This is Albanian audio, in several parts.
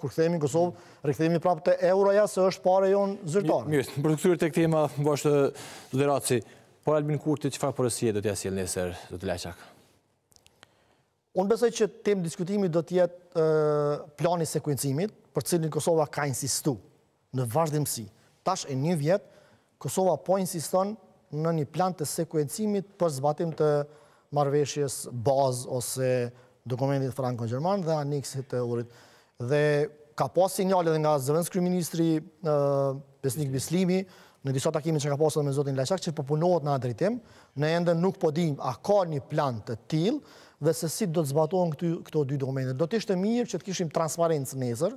kur themi në Kosovë, rekthejemi prapë të euroja se është pare jonë zyrtare. Mjështë, për të këtyrë të këthejma, më bështë dhe ratësi, por Albin Kurti, që fa përësie do t'ja si e nesër, do të qak? Unë besoj që temë diskutimit do t'jetë plani sekuencimit, për cilin Kosova ka insistu në vazhdimësi. Tash e një vjetë, Kosova po insiston në një plan të sekuencimit për zbatim të marveshjes bazë ose dokumentit Franko-Gjerman dhe aniksit të ullurit dhe ka pas sinjale dhe nga zëvënës kryministri Besnik Bislimi, në disa takimi që ka pasë dhe me Zotin Lajshak, që përpunohet po në adritim, në endë nuk po dim a ka një plan të til, dhe se si do të zbatohen këto dy domene. Do të ishte mirë që të kishim transparentës mesër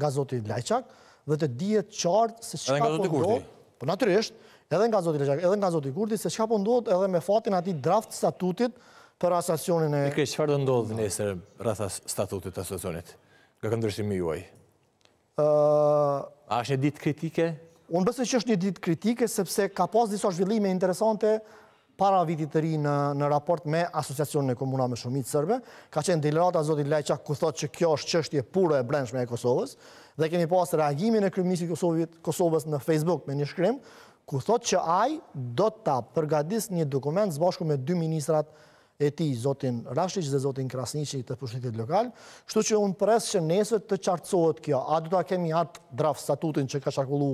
nga Zotin Lajshak, dhe të dhjetë qartë se që ka përdo, po për po, naturisht, edhe nga Zotin Lajshak, edhe nga Zotin Kurti, se që ka përdo edhe me fatin ati draft statutit për asasionin e... Në kërështë që do ndodhë nesër rrëtha statutit asasionit? Ka këndërshimi juaj. A është një ditë kritike? Unë bësë që është një ditë kritike, sepse ka pas disa zhvillime interesante para vitit të ri në raport me asociacionën e Komuna me shumit sërbe. Ka qenë delirata, zotit Lejqa, ku thot që kjo është qështje e puro e brendshme e Kosovës. Dhe kemi pas reagimin e kryminisit Kosovës në Facebook me një shkrim, ku thot që ajë do të përgadis një dokument zbashku me dy ministrat e ti, zotin Rashic dhe zotin Krasnici të përshetit lokal, shtu që unë përres që nesër të qartësohet kjo, a du ta kemi atë draf statutin që ka qarkullu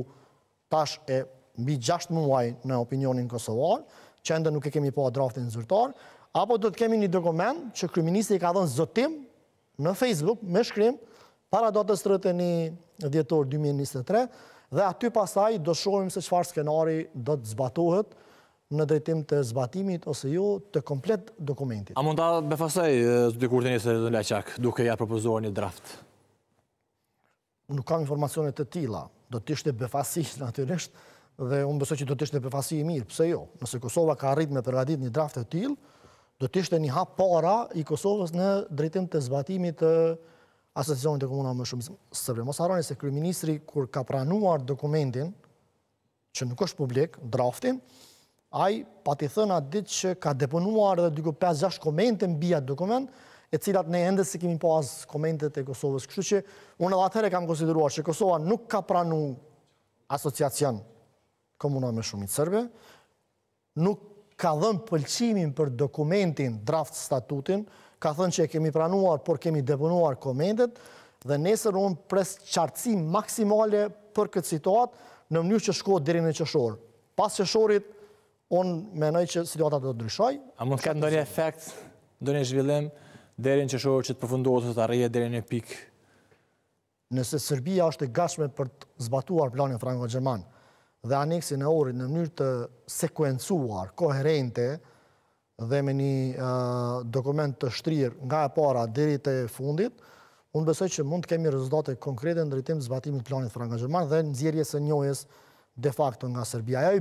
tash e mbi 6 muaj në opinionin Kosovar, që enda nuk e kemi po draftin zërtar, apo du të kemi një dokument që kryministri ka dhënë zotim në Facebook me shkrim para do të sërëtë një djetor 2023, dhe aty pasaj do shohim se qëfar skenari do të zbatohet, në drejtim të zbatimit ose jo të komplet dokumentit. A mund të befasaj, dikur të e në leqak, duke ja propozuar një draft? Nuk kam informacionet të tila. Do të ishte befasih, natyrisht, dhe unë bësoj që do të ishte befasih i mirë. Pse jo? Nëse Kosova ka arrit me përgatit një draft të til, do të ishte një hap para i Kosovës në drejtim të zbatimit të asesizionit të komunat më shumë. Së vremë, mos arroni se kërë ministri, kur ka pranuar dokumentin, që nuk është publik, draftin, Aj, pa të thënë atë ditë që ka deponuar dhe 5-6 komente në bia dokument, e cilat ne endës se kemi po asë komentet e Kosovës. Kështu që unë edhe atëre kam konsideruar që Kosova nuk ka pranu asociacion komunal me shumit sërbe, nuk ka dhënë pëlqimin për dokumentin draft statutin, ka thënë që e kemi pranuar, por kemi deponuar komendet, dhe nesër unë pres qartësim maksimale për këtë situatë në mënyrë që shkohet dherin e qëshorë. Pas qëshorit, unë menoj që situatat do të dryshoj. A mund të ketë ndonjë efekt, ndonjë zhvillim, derin që shohur që të përfundohet të të arreje derin e pikë? Nëse Serbia është e gashme për të zbatuar planin Franco-Gjerman dhe aneksin e orit në mënyrë të sekuencuar, koherente, dhe me një dokument të shtrirë nga e para deri të fundit, unë besoj që mund të kemi rezultate konkrete në drejtim të zbatimit planit Franka Gjerman dhe nëzirje së njojës de facto nga Serbia.